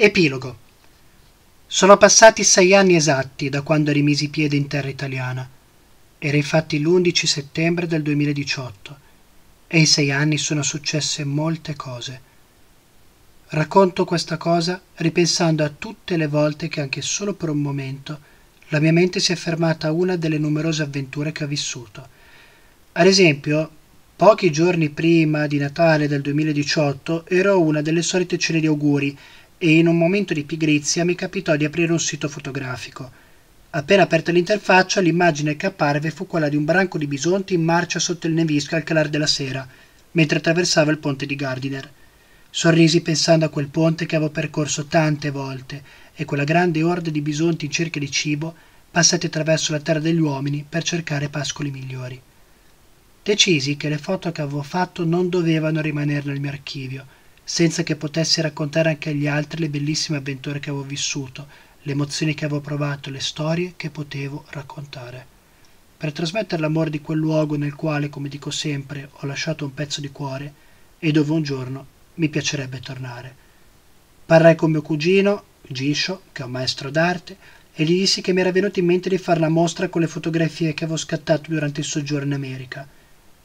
Epilogo. Sono passati sei anni esatti da quando rimisi piede in terra italiana. Era infatti l'11 settembre del 2018 e in sei anni sono successe molte cose. Racconto questa cosa ripensando a tutte le volte che anche solo per un momento la mia mente si è fermata a una delle numerose avventure che ho vissuto. Ad esempio, pochi giorni prima di Natale del 2018 ero una delle solite cene di auguri e in un momento di pigrizia mi capitò di aprire un sito fotografico. Appena aperta l'interfaccia, l'immagine che apparve fu quella di un branco di bisonti in marcia sotto il nevisco al calar della sera, mentre attraversava il ponte di Gardiner. Sorrisi pensando a quel ponte che avevo percorso tante volte e quella grande orda di bisonti in cerca di cibo passati attraverso la terra degli uomini per cercare pascoli migliori. Decisi che le foto che avevo fatto non dovevano rimanere nel mio archivio, senza che potessi raccontare anche agli altri le bellissime avventure che avevo vissuto, le emozioni che avevo provato, le storie che potevo raccontare. Per trasmettere l'amore di quel luogo nel quale, come dico sempre, ho lasciato un pezzo di cuore e dove un giorno mi piacerebbe tornare. Parlai con mio cugino, Gisho, che è un maestro d'arte, e gli dissi che mi era venuto in mente di fare la mostra con le fotografie che avevo scattato durante il soggiorno in America.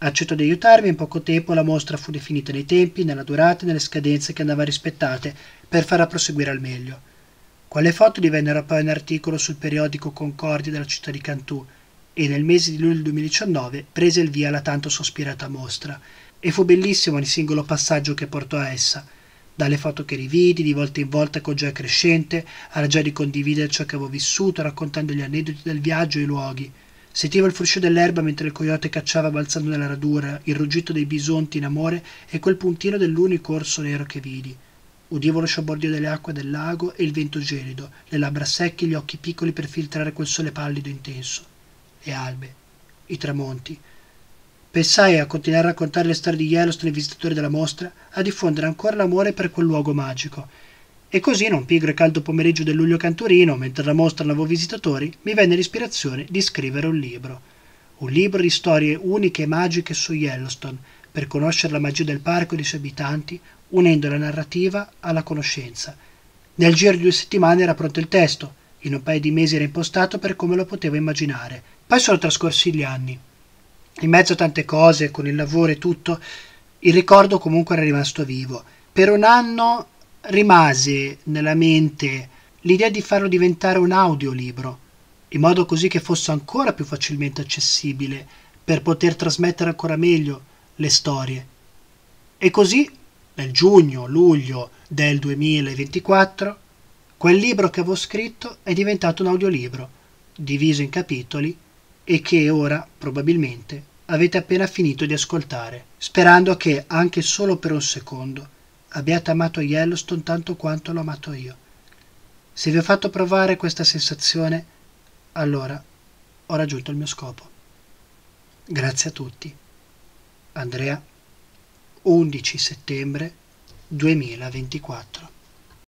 Accettò di aiutarmi e in poco tempo la mostra fu definita nei tempi, nella durata e nelle scadenze che andava rispettate per farla proseguire al meglio. Quelle foto divennero poi un articolo sul periodico Concordia della città di Cantù e nel mese di luglio 2019 prese il via la tanto sospirata mostra e fu bellissimo ogni singolo passaggio che portò a essa dalle foto che rividi di volta in volta con gioia crescente, alla gioia di condividere ciò che avevo vissuto raccontando gli aneddoti del viaggio e i luoghi, Sentiva il fruscio dell'erba mentre il coyote cacciava balzando nella radura, il ruggito dei bisonti in amore e quel puntino dell'unico orso nero che vidi. Udivo lo sciabordio delle acque del lago e il vento gelido, le labbra secche e gli occhi piccoli per filtrare quel sole pallido intenso. Le albe, i tramonti. Pensai a continuare a raccontare le storie di Yellowstone ai visitatori della mostra, a diffondere ancora l'amore per quel luogo magico. E così in un pigro e caldo pomeriggio del luglio canturino, mentre la mostra andavo visitatori, mi venne l'ispirazione di scrivere un libro. Un libro di storie uniche e magiche su Yellowstone, per conoscere la magia del parco e dei suoi abitanti, unendo la narrativa alla conoscenza. Nel giro di due settimane era pronto il testo, in un paio di mesi era impostato per come lo potevo immaginare. Poi sono trascorsi gli anni. In mezzo a tante cose, con il lavoro e tutto, il ricordo comunque era rimasto vivo. Per un anno rimase nella mente l'idea di farlo diventare un audiolibro, in modo così che fosse ancora più facilmente accessibile per poter trasmettere ancora meglio le storie. E così, nel giugno-luglio del 2024, quel libro che avevo scritto è diventato un audiolibro, diviso in capitoli e che ora, probabilmente, avete appena finito di ascoltare, sperando che, anche solo per un secondo, abbiate amato Yellowstone tanto quanto l'ho amato io. Se vi ho fatto provare questa sensazione, allora ho raggiunto il mio scopo. Grazie a tutti. Andrea, 11 settembre 2024.